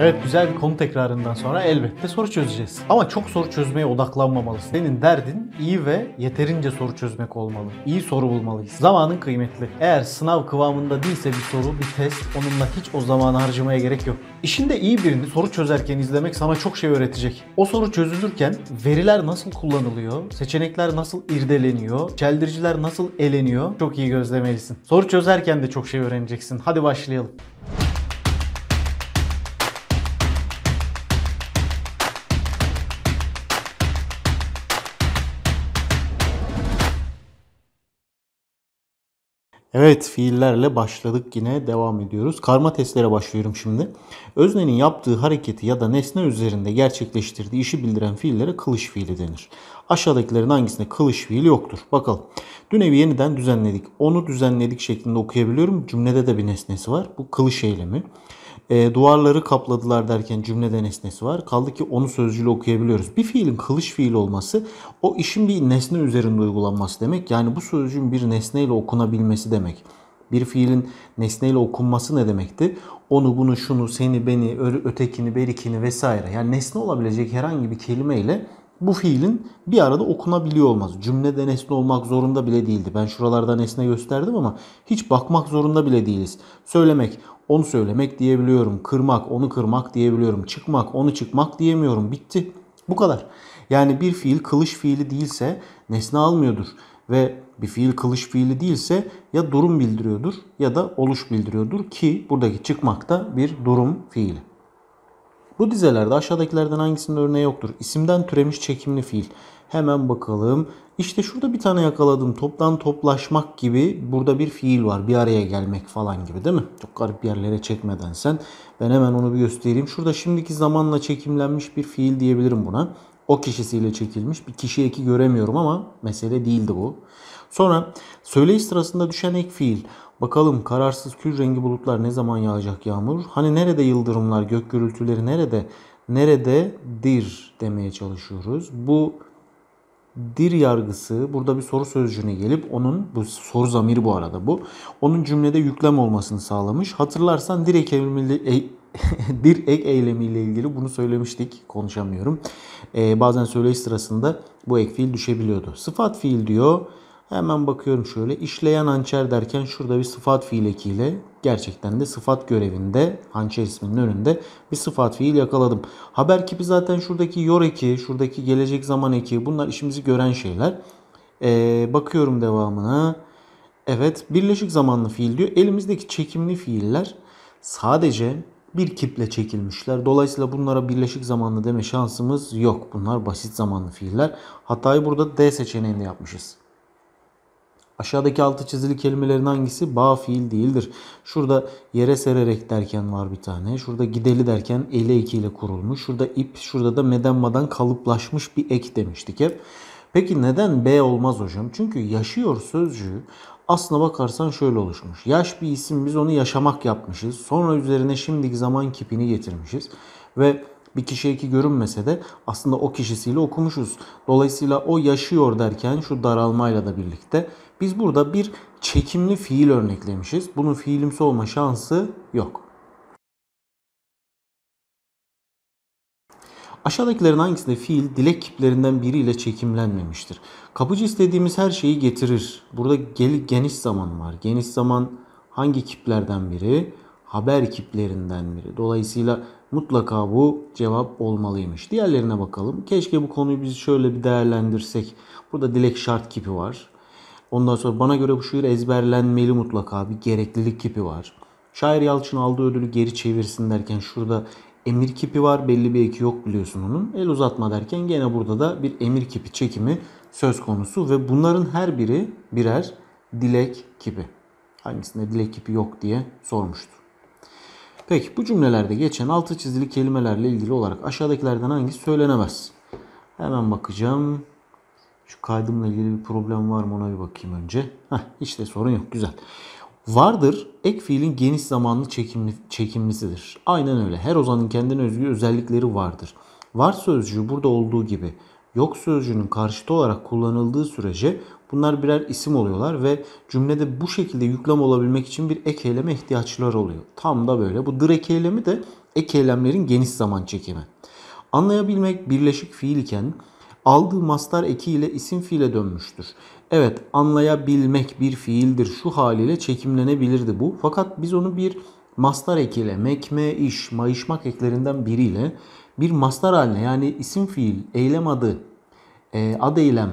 Evet güzel bir konu tekrarından sonra elbette soru çözeceğiz. Ama çok soru çözmeye odaklanmamalısın. Senin derdin iyi ve yeterince soru çözmek olmalı. İyi soru bulmalıyız. Zamanın kıymetli. Eğer sınav kıvamında değilse bir soru, bir test onunla hiç o zaman harcamaya gerek yok. İşinde iyi birini soru çözerken izlemek sana çok şey öğretecek. O soru çözülürken veriler nasıl kullanılıyor, seçenekler nasıl irdeleniyor, çeldiriciler nasıl eleniyor çok iyi gözlemelisin. Soru çözerken de çok şey öğreneceksin. Hadi başlayalım. Evet fiillerle başladık yine devam ediyoruz. Karma testlere başlıyorum şimdi. Öznenin yaptığı hareketi ya da nesne üzerinde gerçekleştirdiği işi bildiren fiillere kılıç fiili denir. Aşağıdakilerin hangisinde kılıç fiili yoktur? Bakalım. Dün evi yeniden düzenledik. Onu düzenledik şeklinde okuyabiliyorum. Cümlede de bir nesnesi var. Bu kılıç eylemi e, duvarları kapladılar derken cümlede nesnesi var. Kaldı ki onu sözcüyle okuyabiliyoruz. Bir fiilin kılıç fiil olması o işin bir nesne üzerinde uygulanması demek. Yani bu sözcüğün bir nesneyle okunabilmesi demek. Bir fiilin nesneyle okunması ne demekti? Onu, bunu, şunu, seni, beni, ötekini, berikini vesaire. Yani nesne olabilecek herhangi bir kelimeyle bu fiilin bir arada okunabiliyor olmaz. Cümlede nesne olmak zorunda bile değildi. Ben şuralarda nesne gösterdim ama hiç bakmak zorunda bile değiliz. Söylemek, onu söylemek diyebiliyorum. Kırmak, onu kırmak diyebiliyorum. Çıkmak, onu çıkmak diyemiyorum. Bitti. Bu kadar. Yani bir fiil kılıç fiili değilse nesne almıyordur ve bir fiil kılıç fiili değilse ya durum bildiriyordur ya da oluş bildiriyordur ki buradaki çıkmak da bir durum fiili. Bu dizelerde aşağıdakilerden hangisinin örneği yoktur? İsimden türemiş çekimli fiil. Hemen bakalım. İşte şurada bir tane yakaladım. Toptan toplaşmak gibi burada bir fiil var. Bir araya gelmek falan gibi değil mi? Çok garip yerlere çekmeden sen. Ben hemen onu bir göstereyim. Şurada şimdiki zamanla çekimlenmiş bir fiil diyebilirim buna. O kişisiyle çekilmiş. Bir kişi eki göremiyorum ama mesele değildi bu. Sonra söyleyiş sırasında düşen ek fiil. Bakalım kararsız kül rengi bulutlar ne zaman yağacak yağmur? Hani nerede yıldırımlar, gök gürültüleri nerede? Nerede dir demeye çalışıyoruz. Bu dir yargısı burada bir soru sözcüğüne gelip onun bu soru zamiri bu arada bu. Onun cümlede yüklem olmasını sağlamış. Hatırlarsan dir ek, e, dir ek eylemiyle ilgili bunu söylemiştik. Konuşamıyorum. Ee, bazen söyleyiş sırasında bu ek fiil düşebiliyordu. Sıfat fiil diyor. Hemen bakıyorum şöyle. İşleyen hançer derken şurada bir sıfat fiil ekiyle gerçekten de sıfat görevinde hançer isminin önünde bir sıfat fiil yakaladım. Haber kipi zaten şuradaki yor eki, şuradaki gelecek zaman eki bunlar işimizi gören şeyler. Ee, bakıyorum devamına. Evet birleşik zamanlı fiil diyor. Elimizdeki çekimli fiiller sadece bir kiple çekilmişler. Dolayısıyla bunlara birleşik zamanlı deme şansımız yok. Bunlar basit zamanlı fiiller. Hatayı burada D seçeneğinde yapmışız. Aşağıdaki altı çizili kelimelerin hangisi bağ fiil değildir? Şurada yere sererek derken var bir tane. Şurada gideli derken ele ekiyle kurulmuş. Şurada ip, şurada da medenmadan kalıplaşmış bir ek demiştik hep. Peki neden B olmaz hocam? Çünkü yaşıyor sözcüğü aslına bakarsan şöyle oluşmuş. Yaş bir isim biz onu yaşamak yapmışız. Sonra üzerine şimdiki zaman kipini getirmişiz. Ve bir kişiye ki görünmese de aslında o kişisiyle okumuşuz. Dolayısıyla o yaşıyor derken şu daralmayla da birlikte biz burada bir çekimli fiil örneklemişiz. Bunun fiilimsi olma şansı yok. Aşağıdakilerin hangisinde fiil dilek kiplerinden biriyle çekimlenmemiştir? Kapıcı istediğimiz her şeyi getirir. Burada geniş zaman var. Geniş zaman hangi kiplerden biri? haber kiplerinden biri. Dolayısıyla mutlaka bu cevap olmalıymış. Diğerlerine bakalım. Keşke bu konuyu biz şöyle bir değerlendirsek. Burada dilek şart kipi var. Ondan sonra bana göre bu şiir ezberlenmeli mutlaka bir gereklilik kipi var. Şair Yalçın aldığı ödülü geri çevirsin derken şurada emir kipi var. Belli bir eki yok biliyorsun onun. El uzatma derken gene burada da bir emir kipi çekimi söz konusu ve bunların her biri birer dilek kipi. Hangisinde dilek kipi yok diye sormuştu. Peki bu cümlelerde geçen altı çizili kelimelerle ilgili olarak aşağıdakilerden hangisi söylenemez? Hemen bakacağım. Şu kaydımla ilgili bir problem var mı ona bir bakayım önce. Heh, işte sorun yok güzel. Vardır ek fiilin geniş zamanlı çekimli, çekimlisidir. Aynen öyle. Her ozanın kendine özgü özellikleri vardır. Var sözcüğü burada olduğu gibi yok sözcüğünün karşıtı olarak kullanıldığı sürece bunlar birer isim oluyorlar ve cümlede bu şekilde yüklem olabilmek için bir ek eyleme ihtiyaçları oluyor. Tam da böyle. Bu direk eylemi de ek eylemlerin geniş zaman çekimi. Anlayabilmek birleşik fiil iken aldığı mastar eki ile isim fiile dönmüştür. Evet anlayabilmek bir fiildir şu haliyle çekimlenebilirdi bu. Fakat biz onu bir mastar ekiyle mekme, iş, mayışmak eklerinden biriyle bir mastar haline yani isim fiil, eylem adı e, ad eylem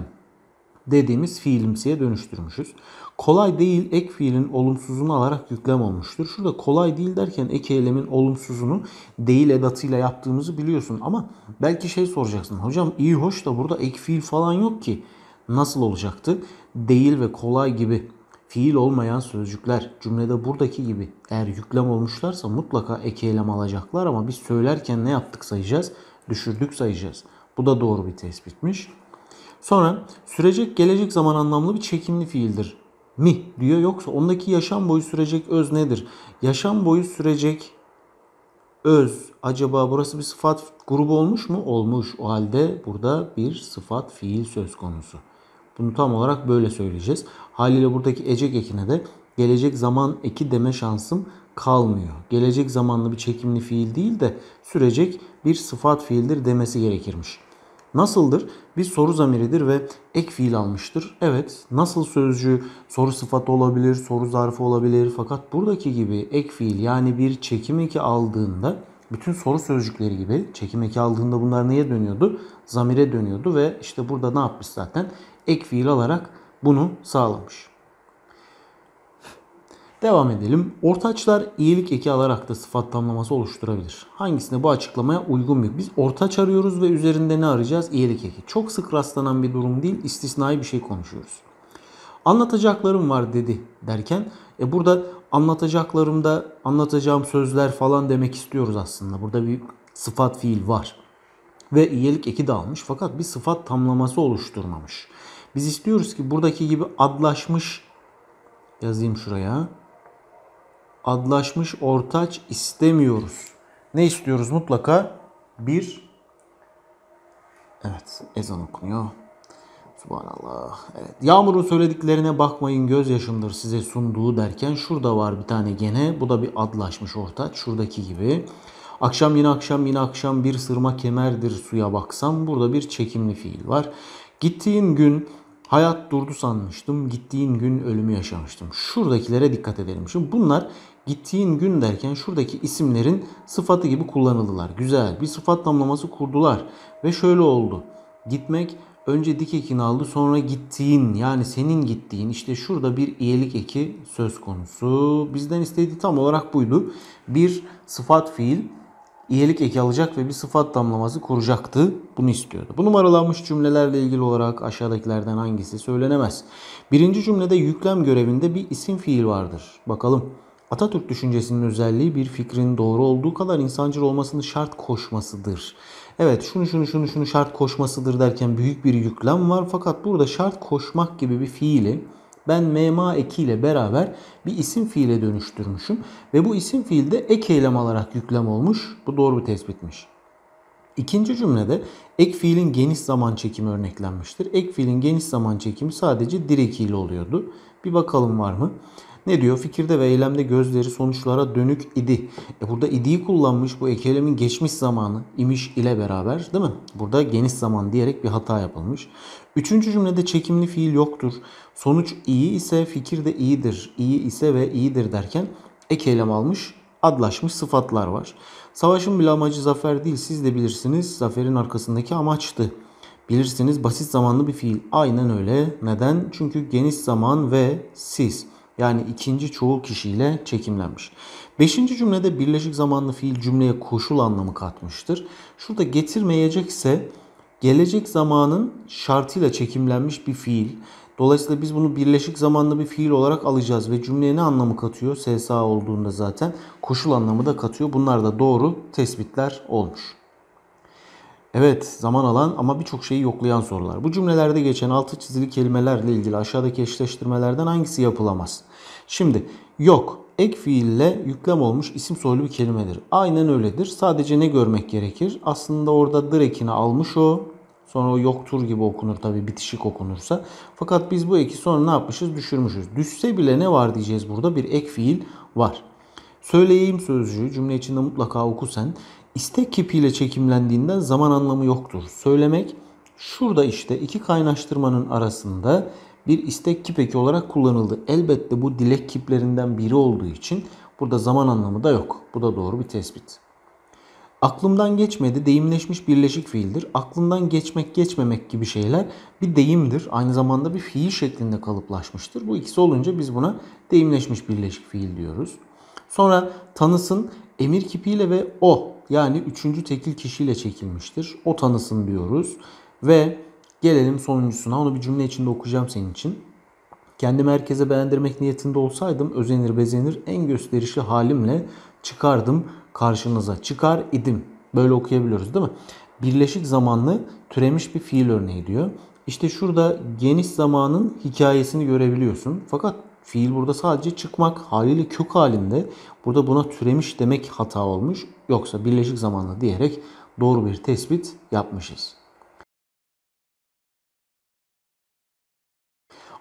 dediğimiz fiilimsiye dönüştürmüşüz. Kolay değil ek fiilin olumsuzunu alarak yüklem olmuştur. Şurada kolay değil derken ek eylemin olumsuzunu değil edatıyla yaptığımızı biliyorsun. Ama belki şey soracaksın. Hocam iyi hoş da burada ek fiil falan yok ki. Nasıl olacaktı? Değil ve kolay gibi fiil olmayan sözcükler cümlede buradaki gibi eğer yüklem olmuşlarsa mutlaka ek eylem alacaklar ama biz söylerken ne yaptık sayacağız? Düşürdük sayacağız. Bu da doğru bir tespitmiş. Sonra sürecek gelecek zaman anlamlı bir çekimli fiildir. Mi diyor yoksa ondaki yaşam boyu sürecek öz nedir? Yaşam boyu sürecek öz acaba burası bir sıfat grubu olmuş mu? Olmuş. O halde burada bir sıfat fiil söz konusu. Bunu tam olarak böyle söyleyeceğiz. Haliyle buradaki ecek ekine de gelecek zaman eki deme şansım kalmıyor. Gelecek zamanlı bir çekimli fiil değil de sürecek bir sıfat fiildir demesi gerekirmiş. Nasıldır? Bir soru zamiridir ve ek fiil almıştır. Evet nasıl sözcüğü soru sıfatı olabilir, soru zarfı olabilir. Fakat buradaki gibi ek fiil yani bir çekim eki aldığında bütün soru sözcükleri gibi çekim eki aldığında bunlar neye dönüyordu? Zamire dönüyordu ve işte burada ne yapmış zaten? Ek fiil alarak bunu sağlamış. Devam edelim. Ortaçlar iyilik eki alarak da sıfat tamlaması oluşturabilir. Hangisine bu açıklamaya uygun bir? Biz ortaç arıyoruz ve üzerinde ne arayacağız? İyilik eki. Çok sık rastlanan bir durum değil. istisnai bir şey konuşuyoruz. Anlatacaklarım var dedi derken e burada anlatacaklarımda anlatacağım sözler falan demek istiyoruz aslında. Burada bir sıfat fiil var. Ve iyilik eki de almış fakat bir sıfat tamlaması oluşturmamış. Biz istiyoruz ki buradaki gibi adlaşmış yazayım şuraya adlaşmış ortaç istemiyoruz. Ne istiyoruz mutlaka? Bir. Evet ezan okunuyor. Subhanallah. Evet. Yağmur'un söylediklerine bakmayın gözyaşımdır size sunduğu derken şurada var bir tane gene. Bu da bir adlaşmış ortaç. Şuradaki gibi. Akşam yine akşam yine akşam bir sırma kemerdir suya baksam. Burada bir çekimli fiil var. Gittiğin gün Hayat durdu sanmıştım. Gittiğin gün ölümü yaşamıştım. Şuradakilere dikkat edelim. Şimdi bunlar gittiğin gün derken şuradaki isimlerin sıfatı gibi kullanıldılar. Güzel bir sıfat tamlaması kurdular. Ve şöyle oldu. Gitmek önce dik ekini aldı sonra gittiğin yani senin gittiğin işte şurada bir iyilik eki söz konusu. Bizden istediği tam olarak buydu. Bir sıfat fiil iyilik eki alacak ve bir sıfat damlaması kuracaktı. Bunu istiyordu. Bu numaralanmış cümlelerle ilgili olarak aşağıdakilerden hangisi söylenemez. Birinci cümlede yüklem görevinde bir isim fiil vardır. Bakalım. Atatürk düşüncesinin özelliği bir fikrin doğru olduğu kadar insancıl olmasını şart koşmasıdır. Evet şunu şunu şunu şunu şart koşmasıdır derken büyük bir yüklem var fakat burada şart koşmak gibi bir fiili ben mema ekiyle beraber bir isim fiile dönüştürmüşüm. Ve bu isim fiilde ek eylem alarak yüklem olmuş. Bu doğru bir tespitmiş. İkinci cümlede ek fiilin geniş zaman çekimi örneklenmiştir. Ek fiilin geniş zaman çekimi sadece direk ile oluyordu. Bir bakalım var mı? Ne diyor? Fikirde ve eylemde gözleri sonuçlara dönük idi. E burada idi'yi kullanmış bu ek geçmiş zamanı imiş ile beraber değil mi? Burada geniş zaman diyerek bir hata yapılmış. Üçüncü cümlede çekimli fiil yoktur. Sonuç iyi ise fikir de iyidir. İyi ise ve iyidir derken ek eylem almış adlaşmış sıfatlar var. Savaşın bile amacı zafer değil siz de bilirsiniz zaferin arkasındaki amaçtı. Bilirsiniz basit zamanlı bir fiil. Aynen öyle. Neden? Çünkü geniş zaman ve siz yani ikinci çoğul kişiyle çekimlenmiş. Beşinci cümlede birleşik zamanlı fiil cümleye koşul anlamı katmıştır. Şurada getirmeyecekse gelecek zamanın şartıyla çekimlenmiş bir fiil. Dolayısıyla biz bunu birleşik zamanlı bir fiil olarak alacağız ve cümleye ne anlamı katıyor? SSA olduğunda zaten koşul anlamı da katıyor. Bunlar da doğru tespitler olmuş. Evet zaman alan ama birçok şeyi yoklayan sorular. Bu cümlelerde geçen altı çizili kelimelerle ilgili aşağıdaki eşleştirmelerden hangisi yapılamaz? Şimdi yok ek fiille yüklem olmuş isim soylu bir kelimedir. Aynen öyledir. Sadece ne görmek gerekir? Aslında orada direkini almış o. Sonra o yoktur gibi okunur tabi bitişik okunursa. Fakat biz bu eki sonra ne yapmışız? Düşürmüşüz. Düşse bile ne var diyeceğiz burada? Bir ek fiil var. Söyleyeyim sözcüğü cümle içinde mutlaka oku sen. İstek kipiyle çekimlendiğinden zaman anlamı yoktur. Söylemek şurada işte iki kaynaştırmanın arasında bir istek kipeki olarak kullanıldı. Elbette bu dilek kiplerinden biri olduğu için burada zaman anlamı da yok. Bu da doğru bir tespit. Aklımdan geçmedi deyimleşmiş birleşik fiildir. Aklımdan geçmek geçmemek gibi şeyler bir deyimdir. Aynı zamanda bir fiil şeklinde kalıplaşmıştır. Bu ikisi olunca biz buna deyimleşmiş birleşik fiil diyoruz. Sonra tanısın emir kipiyle ve o yani üçüncü tekil kişiyle çekilmiştir. O tanısın diyoruz. Ve gelelim sonuncusuna. Onu bir cümle içinde okuyacağım senin için. Kendi merkeze beğendirmek niyetinde olsaydım özenir bezenir en gösterişli halimle çıkardım karşınıza çıkar idim. Böyle okuyabiliyoruz değil mi? Birleşik zamanlı türemiş bir fiil örneği diyor. İşte şurada geniş zamanın hikayesini görebiliyorsun. Fakat fiil burada sadece çıkmak haliyle kök halinde. Burada buna türemiş demek hata olmuş. Yoksa birleşik zamanlı diyerek doğru bir tespit yapmışız.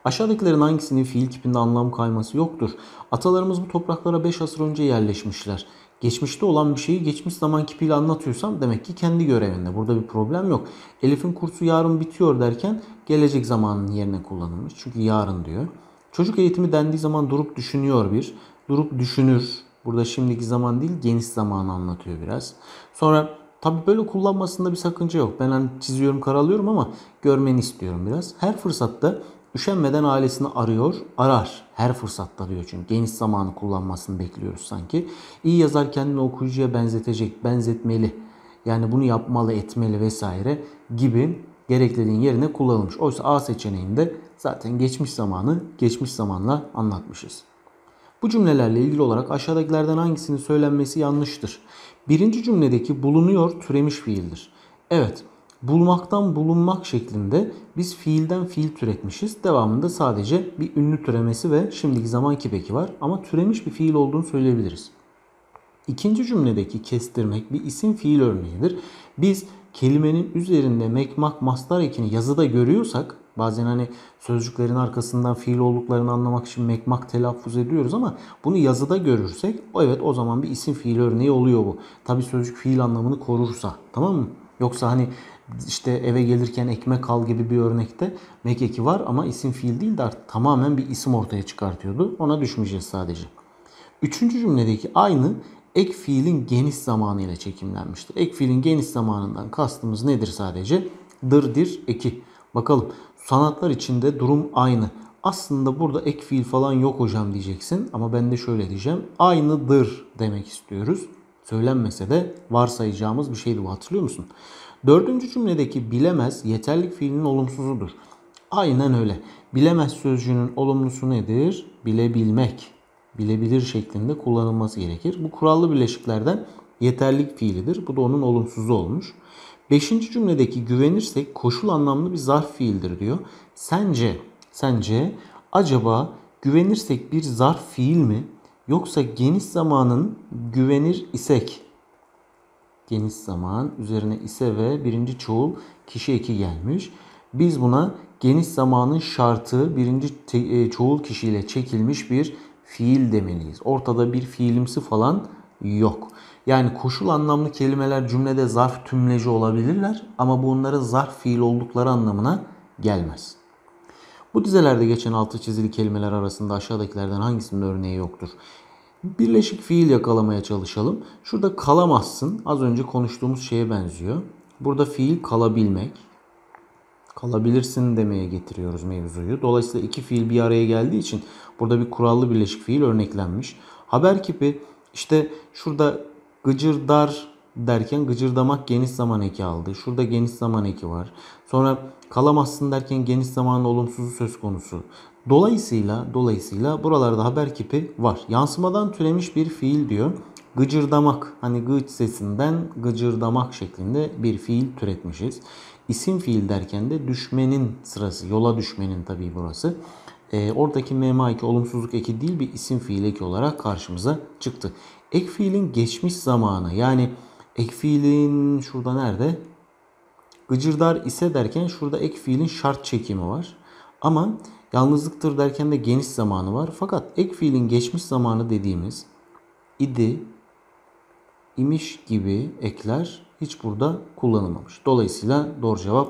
Aşağıdakilerin hangisinin fiil tipinde anlam kayması yoktur? Atalarımız bu topraklara 5 asır önce yerleşmişler. Geçmişte olan bir şeyi geçmiş zaman kipiyle anlatıyorsam demek ki kendi görevinde. Burada bir problem yok. Elif'in kursu yarın bitiyor derken gelecek zamanın yerine kullanılmış. Çünkü yarın diyor. Çocuk eğitimi dendiği zaman durup düşünüyor bir. Durup düşünür. Burada şimdiki zaman değil geniş zamanı anlatıyor biraz. Sonra Tabi böyle kullanmasında bir sakınca yok. Ben hani çiziyorum, karalıyorum ama görmeni istiyorum biraz. Her fırsatta Üşenmeden ailesini arıyor, arar. Her fırsatta diyor çünkü. Geniş zamanı kullanmasını bekliyoruz sanki. İyi yazar kendini okuyucuya benzetecek, benzetmeli. Yani bunu yapmalı, etmeli vesaire gibi gereklediğin yerine kullanılmış. Oysa A seçeneğinde zaten geçmiş zamanı geçmiş zamanla anlatmışız. Bu cümlelerle ilgili olarak aşağıdakilerden hangisinin söylenmesi yanlıştır? Birinci cümledeki bulunuyor türemiş fiildir. Evet, bulmaktan bulunmak şeklinde biz fiilden fiil türetmişiz. Devamında sadece bir ünlü türemesi ve şimdiki zaman kipeki var ama türemiş bir fiil olduğunu söyleyebiliriz. İkinci cümledeki kestirmek bir isim fiil örneğidir. Biz kelimenin üzerinde mekmak mak mastar ekini yazıda görüyorsak bazen hani sözcüklerin arkasından fiil olduklarını anlamak için mekmak telaffuz ediyoruz ama bunu yazıda görürsek o evet o zaman bir isim fiil örneği oluyor bu. Tabi sözcük fiil anlamını korursa tamam mı? Yoksa hani işte eve gelirken ekmek al gibi bir örnekte mekeki var ama isim fiil değil de tamamen bir isim ortaya çıkartıyordu. Ona düşmeyeceğiz sadece. Üçüncü cümledeki aynı ek fiilin geniş zamanı ile çekimlenmiştir. Ek fiilin geniş zamanından kastımız nedir sadece? Dırdir eki. Bakalım sanatlar içinde durum aynı. Aslında burada ek fiil falan yok hocam diyeceksin ama ben de şöyle diyeceğim. Aynıdır demek istiyoruz. Söylenmese de varsayacağımız bir şeydi bu hatırlıyor musun? Dördüncü cümledeki bilemez yeterlik fiilinin olumsuzudur. Aynen öyle. Bilemez sözcüğünün olumlusu nedir? Bilebilmek. Bilebilir şeklinde kullanılması gerekir. Bu kurallı bileşiklerden yeterlik fiilidir. Bu da onun olumsuzu olmuş. Beşinci cümledeki güvenirsek koşul anlamlı bir zarf fiildir diyor. Sence, sence acaba güvenirsek bir zarf fiil mi? Yoksa geniş zamanın güvenir isek geniş zaman üzerine ise ve birinci çoğul kişi eki gelmiş. Biz buna geniş zamanın şartı birinci te, e, çoğul kişiyle çekilmiş bir fiil demeliyiz. Ortada bir fiilimsi falan yok. Yani koşul anlamlı kelimeler cümlede zarf tümleci olabilirler ama bunlara zarf fiil oldukları anlamına gelmez. Bu dizelerde geçen altı çizili kelimeler arasında aşağıdakilerden hangisinin örneği yoktur? Birleşik fiil yakalamaya çalışalım. Şurada kalamazsın az önce konuştuğumuz şeye benziyor. Burada fiil kalabilmek. Kalabilirsin demeye getiriyoruz mevzuyu. Dolayısıyla iki fiil bir araya geldiği için burada bir kurallı birleşik fiil örneklenmiş. Haber kipi işte şurada gıcırdar derken gıcırdamak geniş zaman eki aldı. Şurada geniş zaman eki var. Sonra kalamazsın derken geniş zamanın olumsuzu söz konusu. Dolayısıyla dolayısıyla buralarda haber kipi var. Yansımadan türemiş bir fiil diyor. Gıcırdamak hani gıç sesinden gıcırdamak şeklinde bir fiil türetmişiz. İsim fiil derken de düşmenin sırası. Yola düşmenin tabii burası. E, oradaki MMA2 olumsuzluk eki değil bir isim fiil eki olarak karşımıza çıktı. Ek fiilin geçmiş zamanı yani ek fiilin şurada nerede? Gıcırdar ise derken şurada ek fiilin şart çekimi var. Ama yalnızlıktır derken de geniş zamanı var. Fakat ek fiilin geçmiş zamanı dediğimiz idi, imiş gibi ekler hiç burada kullanılmamış. Dolayısıyla doğru cevap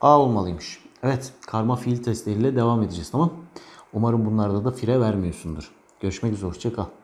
A olmalıymış. Evet karma fiil testleriyle devam edeceğiz tamam. Umarım bunlarda da fire vermiyorsundur. Görüşmek üzere hoşçakal.